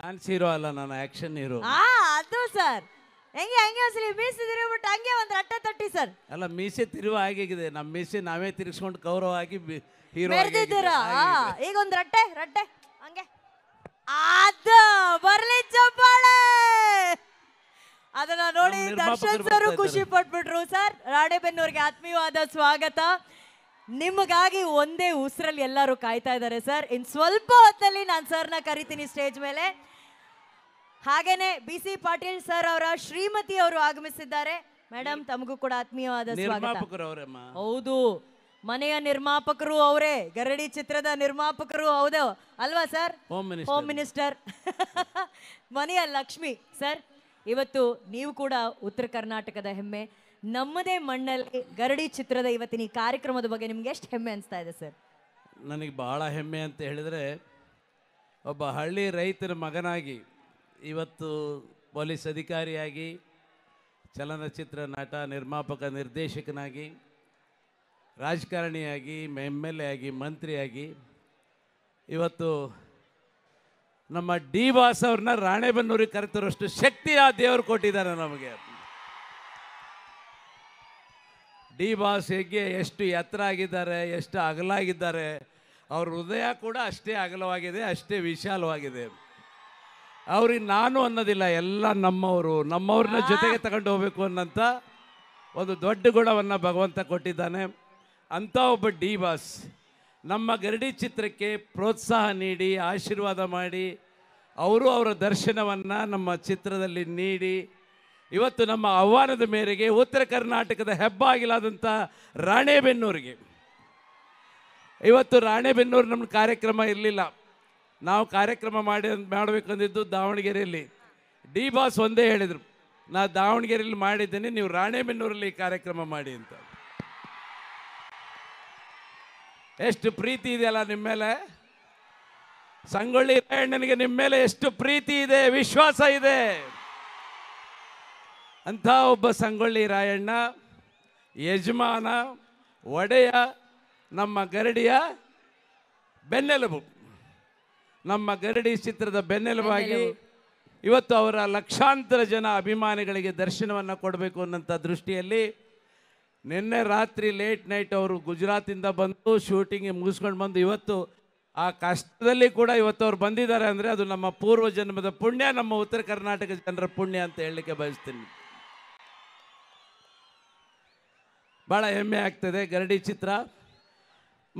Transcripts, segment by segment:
dance hero ಅಲ್ಲ ನಾನು action hero ಆ ಅದು ಸರ್ ಹೆಂಗೆ ಹಂಗೆ ಅಸಲಿ ಮೀಸೆ ತಿರುಗಿಬಿಟ್ಟು ಹಂಗೆ ಒಂದು ರಟ್ಟೆ ತಟ್ಟಿ ಸರ್ ಅಲ್ಲ ಮೀಸೆ ತಿರುವ ಆಗಿದೆ ನಮ್ಮ ಮೀಸೆ ನಾವೇ ತಿರುಗಿಸ್ಕೊಂಡು ಗೌರವ ಆಗಿ ಹೀರೋ ಆ ಈಗ ಒಂದು ರಟ್ಟೆ ರಟ್ಟೆ ಹಂಗೆ ಅದು ಬರಲಿ ಚಪ್ಪಾಳೆ ಅದನ್ನ ನೋಡಿ ದರ್ಶನ್ ಸರ್ ಖುಷಿ ಪಟ್ಬಿಟ್ರು ಸರ್ ರಾಡೆಬೆನ್ನೂರಿಗೆ ಆತ್ಮೀಯವಾದ ಸ್ವಾಗತ ನಿಮಗಾಗಿ ಒಂದೇ ಉಸಿರಲ್ಲಿ ಎಲ್ಲರೂ ಕಾಯ್ತಾ ಇದ್ದಾರೆ ಸರ್ ಇನ್ ಸ್ವಲ್ಪ ಹೊತ್ತಲ್ಲಿ ನಾನು ಸರ್ನ ಕರಿತೀನಿ ಸ್ಟೇಜ್ ಮೇಲೆ ಹಾಗೇನೆ ಬಿ ಸಿ ಪಾಟೀಲ್ ಸರ್ ಅವರ ಶ್ರೀಮತಿ ಅವರು ಆಗಮಿಸಿದ್ದಾರೆ ಮೇಡಮ್ ತಮಗೂ ಕೂಡ ಆತ್ಮೀಯವಾದ ಸ್ವಾಗತ ಹೌದು ಮನೆಯ ನಿರ್ಮಾಪಕರು ಅವರೇ ಗರಡಿ ಚಿತ್ರದ ನಿರ್ಮಾಪಕರು ಹೌದು ಅಲ್ವಾ ಸರ್ ಹೋಮ್ ಮಿನಿಸ್ಟರ್ ಮನೆಯ ಲಕ್ಷ್ಮಿ ಸರ್ ಇವತ್ತು ನೀವು ಕೂಡ ಉತ್ತರ ಕರ್ನಾಟಕದ ಹೆಮ್ಮೆ ನಮ್ಮದೇ ಮಣ್ಣಲ್ಲಿ ಗರಡಿ ಚಿತ್ರದ ಇವತ್ತಿನ ಈ ಕಾರ್ಯಕ್ರಮದ ಬಗ್ಗೆ ನಿಮ್ಗೆ ಎಷ್ಟು ಹೆಮ್ಮೆ ಅನಿಸ್ತಾ ಇದೆ ಸರ್ ನನಗೆ ಬಹಳ ಹೆಮ್ಮೆ ಅಂತ ಹೇಳಿದ್ರೆ ಒಬ್ಬ ಹಳ್ಳಿ ರೈತರ ಮಗನಾಗಿ ಇವತ್ತು ಪೊಲೀಸ್ ಅಧಿಕಾರಿಯಾಗಿ ಚಲನಚಿತ್ರ ನಟ ನಿರ್ಮಾಪಕ ನಿರ್ದೇಶಕನಾಗಿ ರಾಜಕಾರಣಿಯಾಗಿ ಎಮ್ ಎಲ್ ಎ ಆಗಿ ಮಂತ್ರಿಯಾಗಿ ಇವತ್ತು ನಮ್ಮ ಡಿ ಬಾಸ್ ಅವ್ರನ್ನ ರಾಣೆಬೆನ್ನೂರಿಗೆ ಕರೆತರೋಷ್ಟು ಶಕ್ತಿ ಆ ದೇವರು ಕೊಟ್ಟಿದ್ದಾರೆ ನಮಗೆ ಡಿ ಬಾಸ್ ಹೇಗೆ ಎಷ್ಟು ಎತ್ತರ ಆಗಿದ್ದಾರೆ ಎಷ್ಟು ಅಗಲಾಗಿದ್ದಾರೆ ಅವ್ರ ಹೃದಯ ಕೂಡ ಅಷ್ಟೇ ಅಗಲವಾಗಿದೆ ಅಷ್ಟೇ ವಿಶಾಲವಾಗಿದೆ ಅವ್ರಿಗೆ ನಾನು ಅನ್ನೋದಿಲ್ಲ ಎಲ್ಲ ನಮ್ಮವರು ನಮ್ಮವ್ರನ್ನ ಜೊತೆಗೆ ತಗೊಂಡು ಹೋಗ್ಬೇಕು ಅನ್ನೋಂಥ ಒಂದು ದೊಡ್ಡ ಗುಣವನ್ನು ಭಗವಂತ ಕೊಟ್ಟಿದ್ದಾನೆ ಅಂಥ ಒಬ್ಬ ಡಿ ಬಾಸ್ ನಮ್ಮ ಗರಡಿ ಚಿತ್ರಕ್ಕೆ ಪ್ರೋತ್ಸಾಹ ನೀಡಿ ಆಶೀರ್ವಾದ ಮಾಡಿ ಅವರು ಅವರ ದರ್ಶನವನ್ನು ನಮ್ಮ ಚಿತ್ರದಲ್ಲಿ ನೀಡಿ ಇವತ್ತು ನಮ್ಮ ಆಹ್ವಾನದ ಮೇರೆಗೆ ಉತ್ತರ ಕರ್ನಾಟಕದ ಹೆಬ್ಬಾಗಿಲಾದಂಥ ರಾಣೆಬೆನ್ನೂರಿಗೆ ಇವತ್ತು ರಾಣೆಬೆನ್ನೂರು ನಮ್ಮ ಕಾರ್ಯಕ್ರಮ ಇರಲಿಲ್ಲ ನಾವು ಕಾರ್ಯಕ್ರಮ ಮಾಡಿ ಮಾಡಬೇಕಂದಿದ್ದು ದಾವಣಗೆರೆಯಲ್ಲಿ ಡಿ ಬಾಸ್ ಒಂದೇ ಹೇಳಿದರು ನಾ ದಾವಣಗೆರೆಯಲ್ಲಿ ಮಾಡಿದ್ದೇನೆ ನೀವು ರಾಣೆಬೆನ್ನೂರಲ್ಲಿ ಕಾರ್ಯಕ್ರಮ ಮಾಡಿ ಅಂತ ಎಷ್ಟು ಪ್ರೀತಿ ಇದೆಯಲ್ಲ ನಿಮ್ಮ ಮೇಲೆ ಸಂಗೊಳ್ಳಿ ರಾಯಣ್ಣನಿಗೆ ನಿಮ್ಮ ಮೇಲೆ ಎಷ್ಟು ಪ್ರೀತಿ ಇದೆ ವಿಶ್ವಾಸ ಇದೆ ಅಂಥ ಒಬ್ಬ ಸಂಗೊಳ್ಳಿ ರಾಯಣ್ಣ ಯಜಮಾನ ಒಡೆಯ ನಮ್ಮ ಗರಡಿಯ ಬೆನ್ನೆಲುಬು ನಮ್ಮ ಗರಡಿ ಚಿತ್ರದ ಬೆನ್ನೆಲುಬಾಗಿ ಇವತ್ತು ಅವರ ಲಕ್ಷಾಂತರ ಜನ ಅಭಿಮಾನಿಗಳಿಗೆ ದರ್ಶನವನ್ನು ಕೊಡಬೇಕು ಅನ್ನೋಂಥ ದೃಷ್ಟಿಯಲ್ಲಿ ನಿನ್ನೆ ರಾತ್ರಿ ಲೇಟ್ ನೈಟ್ ಅವರು ಗುಜರಾತಿಂದ ಬಂದು ಶೂಟಿಂಗ್ ಮುಗಿಸ್ಕೊಂಡು ಬಂದು ಇವತ್ತು ಆ ಕಷ್ಟದಲ್ಲಿ ಕೂಡ ಇವತ್ತು ಅವ್ರು ಬಂದಿದ್ದಾರೆ ಅಂದರೆ ಅದು ನಮ್ಮ ಪೂರ್ವ ಜನ್ಮದ ಪುಣ್ಯ ನಮ್ಮ ಉತ್ತರ ಕರ್ನಾಟಕ ಜನರ ಪುಣ್ಯ ಅಂತ ಹೇಳಲಿಕ್ಕೆ ಬಯಸ್ತೀನಿ ಭಾಳ ಹೆಮ್ಮೆ ಆಗ್ತದೆ ಗರಡಿ ಚಿತ್ರ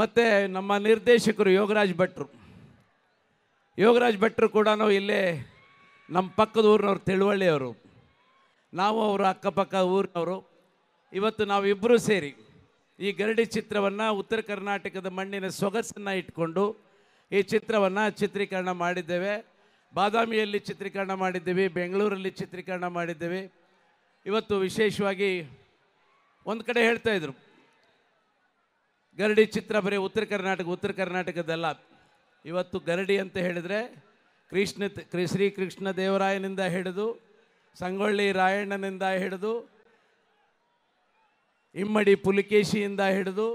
ಮತ್ತು ನಮ್ಮ ನಿರ್ದೇಶಕರು ಯೋಗರಾಜ್ ಭಟ್ರು ಯೋಗರಾಜ್ ಭಟ್ರು ಕೂಡ ಇಲ್ಲೇ ನಮ್ಮ ಪಕ್ಕದ ಊರಿನವ್ರು ತಿಳುವಳ್ಳಿಯವರು ನಾವು ಅವರು ಅಕ್ಕಪಕ್ಕ ಊರಿನವರು ಇವತ್ತು ನಾವಿಬ್ಬರೂ ಸೇರಿ ಈ ಗರಡಿ ಚಿತ್ರವನ್ನು ಉತ್ತರ ಕರ್ನಾಟಕದ ಮಣ್ಣಿನ ಸೊಗಸನ್ನು ಇಟ್ಕೊಂಡು ಈ ಚಿತ್ರವನ್ನು ಚಿತ್ರೀಕರಣ ಮಾಡಿದ್ದೇವೆ ಬಾದಾಮಿಯಲ್ಲಿ ಚಿತ್ರೀಕರಣ ಮಾಡಿದ್ದೀವಿ ಬೆಂಗಳೂರಲ್ಲಿ ಚಿತ್ರೀಕರಣ ಮಾಡಿದ್ದೇವೆ ಇವತ್ತು ವಿಶೇಷವಾಗಿ ಒಂದು ಕಡೆ ಹೇಳ್ತಾ ಇದ್ರು ಗರಡಿ ಚಿತ್ರ ಬರೀ ಉತ್ತರ ಕರ್ನಾಟಕ ಉತ್ತರ ಕರ್ನಾಟಕದಲ್ಲ ಇವತ್ತು ಗರಡಿ ಅಂತ ಹೇಳಿದರೆ ಕೃಷ್ಣ ಶ್ರೀ ಕೃಷ್ಣ ದೇವರಾಯನಿಂದ ಹಿಡಿದು ಸಂಗೊಳ್ಳಿ ರಾಯಣ್ಣನಿಂದ ಹಿಡಿದು ಇಮ್ಮಡಿ ಪುಲಿಕೇಶಿಯಿಂದ ಹಿಡಿದು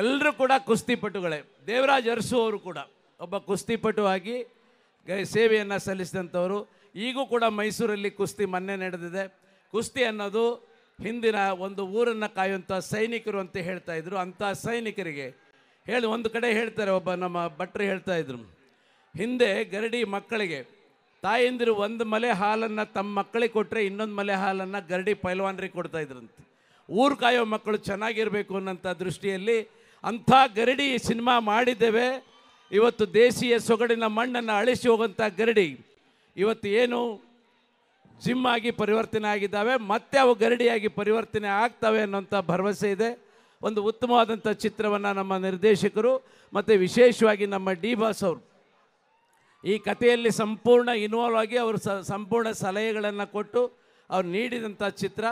ಎಲ್ಲರೂ ಕೂಡ ಕುಸ್ತಿಪಟುಗಳೇ ದೇವರಾಜ್ ಅರಸು ಅವರು ಕೂಡ ಒಬ್ಬ ಕುಸ್ತಿಪಟು ಆಗಿ ಗ ಸೇವೆಯನ್ನು ಸಲ್ಲಿಸಿದಂಥವರು ಈಗೂ ಕೂಡ ಮೈಸೂರಲ್ಲಿ ಕುಸ್ತಿ ಮೊನ್ನೆ ನಡೆದಿದೆ ಕುಸ್ತಿ ಅನ್ನೋದು ಹಿಂದಿನ ಒಂದು ಊರನ್ನು ಕಾಯುವಂಥ ಸೈನಿಕರು ಅಂತ ಹೇಳ್ತಾ ಇದ್ರು ಅಂಥ ಸೈನಿಕರಿಗೆ ಹೇಳಿ ಒಂದು ಕಡೆ ಹೇಳ್ತಾರೆ ಒಬ್ಬ ನಮ್ಮ ಭಟ್ರು ಹೇಳ್ತಾ ಇದ್ರು ಹಿಂದೆ ಗರಡಿ ಮಕ್ಕಳಿಗೆ ತಾಯಂದಿರು ಒಂದು ಮಲೆ ಹಾಲನ್ನು ತಮ್ಮ ಮಕ್ಕಳಿಗೆ ಕೊಟ್ಟರೆ ಇನ್ನೊಂದು ಮಲೆ ಹಾಲನ್ನು ಗರಡಿ ಪೈಲ್ವಾನ್ರಿಗೆ ಕೊಡ್ತಾ ಇದ್ರಂತೆ ಊರು ಕಾಯೋ ಮಕ್ಕಳು ಚೆನ್ನಾಗಿರಬೇಕು ಅನ್ನೋಂಥ ದೃಷ್ಟಿಯಲ್ಲಿ ಅಂಥ ಗರಡಿ ಸಿನಿಮಾ ಮಾಡಿದ್ದೇವೆ ಇವತ್ತು ದೇಶೀಯ ಸೊಗಡಿನ ಮಣ್ಣನ್ನು ಅಳಿಸಿ ಹೋಗೋಂಥ ಗರಡಿ ಇವತ್ತು ಏನು ಜಿಮ್ಮಾಗಿ ಆಗಿ ಪರಿವರ್ತನೆ ಆಗಿದ್ದಾವೆ ಮತ್ತೆ ಅವು ಗರಡಿಯಾಗಿ ಪರಿವರ್ತನೆ ಆಗ್ತವೆ ಅನ್ನೋಂಥ ಭರವಸೆ ಇದೆ ಒಂದು ಉತ್ತಮವಾದಂಥ ಚಿತ್ರವನ್ನು ನಮ್ಮ ನಿರ್ದೇಶಕರು ಮತ್ತು ವಿಶೇಷವಾಗಿ ನಮ್ಮ ಡಿ ಬಾಸ್ ಅವರು ಈ ಕಥೆಯಲ್ಲಿ ಸಂಪೂರ್ಣ ಇನ್ವಾಲ್ವ್ ಆಗಿ ಅವರು ಸ ಸಂಪೂರ್ಣ ಸಲಹೆಗಳನ್ನು ಕೊಟ್ಟು ಅವ್ರು ನೀಡಿದಂಥ ಚಿತ್ರ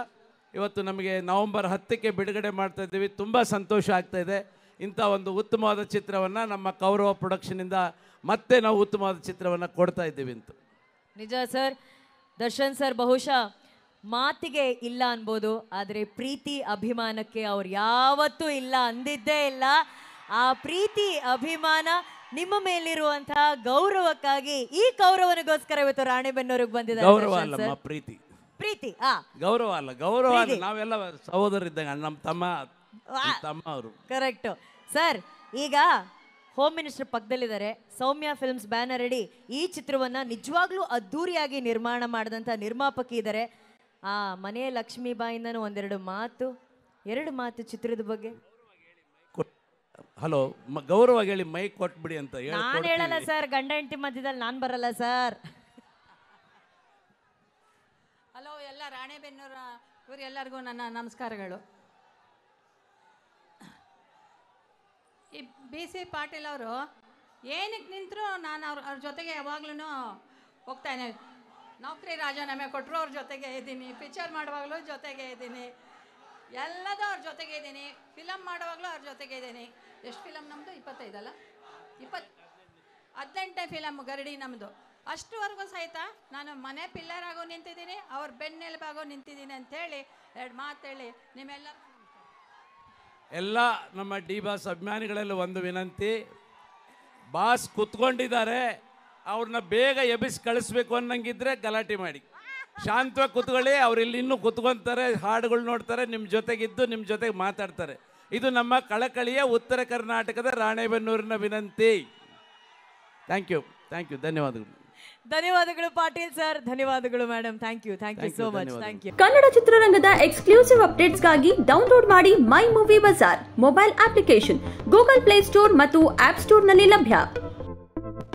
ಇವತ್ತು ನಮಗೆ ನವಂಬರ್ ಹತ್ತಕ್ಕೆ ಬಿಡುಗಡೆ ಮಾಡ್ತಾ ಇದ್ದೀವಿ ತುಂಬ ಸಂತೋಷ ಆಗ್ತಾಯಿದೆ ಇಂಥ ಒಂದು ಉತ್ತಮವಾದ ಚಿತ್ರವನ್ನು ನಮ್ಮ ಕೌರವ ಪ್ರೊಡಕ್ಷನಿಂದ ಮತ್ತೆ ನಾವು ಉತ್ತಮವಾದ ಚಿತ್ರವನ್ನು ಕೊಡ್ತಾ ಇದ್ದೀವಿ ಅಂತ ನಿಜ ಸರ್ ದರ್ಶನ್ ಸರ್ ಬಹುಶಃ ಮಾತಿಗೆ ಇಲ್ಲ ಅನ್ಬೋದು ಆದರೆ ಪ್ರೀತಿ ಅಭಿಮಾನಕ್ಕೆ ಅವ್ರು ಯಾವತ್ತೂ ಇಲ್ಲ ಅಂದಿದ್ದೇ ಇಲ್ಲ ಆ ಪ್ರೀತಿ ಅಭಿಮಾನ ನಿಮ್ಮ ಮೇಲಿರುವಂತಹ ಗೌರವಕ್ಕಾಗಿ ಈ ಗೌರವನಿಗೋಸ್ಕರ ಇವತ್ತು ರಾಣೆಬೆನ್ನೂರಿಗೆ ಬಂದಿದ್ದಾರೆ ಪ್ರೀತಿ ಪ್ರೀತಿ ಆ ಗೌರವ ಅಲ್ಲ ಗೌರವ ನಾವೆಲ್ಲ ಸಹೋದರ ಇದ್ದಂಗೆ ನಮ್ಮ ತಮ್ಮ ತಮ್ಮ ಅವರು ಕರೆಕ್ಟ್ ಸರ್ ಈಗ ಹೋಮ್ ಮಿನಿಸ್ಟರ್ ಪಕ್ಕದಲ್ಲಿದ್ದಾರೆ ಸೌಮ್ಯ ಫಿಲ್ಮ್ಸ್ ಬ್ಯಾನರ್ ಅಡಿ ಈ ಚಿತ್ರವನ್ನು ನಿಜವಾಗ್ಲೂ ಅದ್ದೂರಿಯಾಗಿ ನಿರ್ಮಾಣ ಮಾಡಿದಂಥ ನಿರ್ಮಾಪಕಿ ಇದ್ದಾರೆ ಆ ಮನೆ ಲಕ್ಷ್ಮೀಬಾಯಿಂದನೂ ಒಂದೆರಡು ಮಾತು ಎರಡು ಮಾತು ಚಿತ್ರದ ಬಗ್ಗೆ ಹಲೋ ಗೌರವ ಹೇಳಿ ಮೈ ಕೊಟ್ಬಿಡಿ ಅಂತ ನಾನು ಹೇಳಲ್ಲ ಸರ್ ಗಂಡ ಹೆಂಡತಿ ಮಧ್ಯದಲ್ಲಿ ನಾನು ಬರಲ್ಲ ಸರ್ ಹಲೋ ಎಲ್ಲ ರಾಣೆಬೆನ್ನೂರ ಎಲ್ಲರಿಗೂ ನನ್ನ ನಮಸ್ಕಾರಗಳು ಈ ಬಿ ಸಿ ಪಾಟೀಲ್ ಅವರು ಏನಕ್ಕೆ ನಿಂತರೂ ನಾನು ಅವ್ರ ಅವ್ರ ಜೊತೆಗೆ ಯಾವಾಗ್ಲೂ ಹೋಗ್ತಾನೆ ನೌಕರಿ ರಾಜೀನಾಮೆ ಕೊಟ್ಟರು ಅವ್ರ ಜೊತೆಗೆ ಇದ್ದೀನಿ ಪಿಕ್ಚರ್ ಮಾಡುವಾಗಲೂ ಜೊತೆಗೆ ಇದ್ದೀನಿ ಎಲ್ಲದೂ ಅವ್ರ ಜೊತೆಗೆ ಇದ್ದೀನಿ ಫಿಲಮ್ ಮಾಡುವಾಗಲೂ ಅವ್ರ ಜೊತೆಗೆ ಇದ್ದೀನಿ ಎಷ್ಟು ಫಿಲಮ್ ನಮ್ಮದು ಇಪ್ಪತ್ತೈದಲ್ಲ ಇಪ್ಪತ್ತು ಹದಿನೆಂಟನೇ ಫಿಲಮ್ ಗರಡಿ ನಮ್ಮದು ಅಷ್ಟುವರೆಗೂ ಸಹಿತ ನಾನು ಮನೆ ಪಿಲ್ಲರ್ ಆಗೋ ನಿಂತಿದ್ದೀನಿ ಅವ್ರ ಬೆನ್ನೆಲುಬಾಗೋ ನಿಂತಿದ್ದೀನಿ ಅಂಥೇಳಿ ಎರಡು ಮಾತು ಹೇಳಿ ಎಲ್ಲ ನಮ್ಮ ಡಿ ಬಾಸ್ ಅಭಿಮಾನಿಗಳಲ್ಲಿ ಒಂದು ವಿನಂತಿ ಬಾಸ್ ಕುತ್ಕೊಂಡಿದ್ದಾರೆ ಅವ್ರನ್ನ ಬೇಗ ಎಬ್ಬಿಸಿ ಕಳಿಸ್ಬೇಕು ಅನ್ನಂಗಿದ್ರೆ ಗಲಾಟೆ ಮಾಡಿ ಶಾಂತವಾಗಿ ಕೂತ್ಕೊಳ್ಳಿ ಅವ್ರು ಇಲ್ಲಿ ಇನ್ನೂ ಹಾಡುಗಳು ನೋಡ್ತಾರೆ ನಿಮ್ಮ ಜೊತೆಗಿದ್ದು ನಿಮ್ಮ ಜೊತೆಗೆ ಮಾತಾಡ್ತಾರೆ ಇದು ನಮ್ಮ ಕಳಕಳಿಯ ಉತ್ತರ ಕರ್ನಾಟಕದ ರಾಣೆಬೆನ್ನೂರಿನ ವಿನಂತಿ ಥ್ಯಾಂಕ್ ಯು ಥ್ಯಾಂಕ್ ಯು ಧನ್ಯವಾದಗಳು ಧನ್ಯವಾದಗಳು ಪಾಟೀಲ್ ಸರ್ ಧನ್ಯವಾದಗಳು madam thank you thank you so much thank you Kannada ಚಿತ್ರರಂಗದ ಎಕ್ಸ್ಕ್ಲೂಸಿವ್ ಅಪ್ಡೇಟ್ಸ್ಗಾಗಿ ಡೌನ್ಲೋಡ್ ಮಾಡಿ my movie bazaar mobile application Google Play Store ಮತ್ತು ಆಪ್ ಸ್ಟೋರ್ನಲ್ಲಿ ಲಭ್ಯ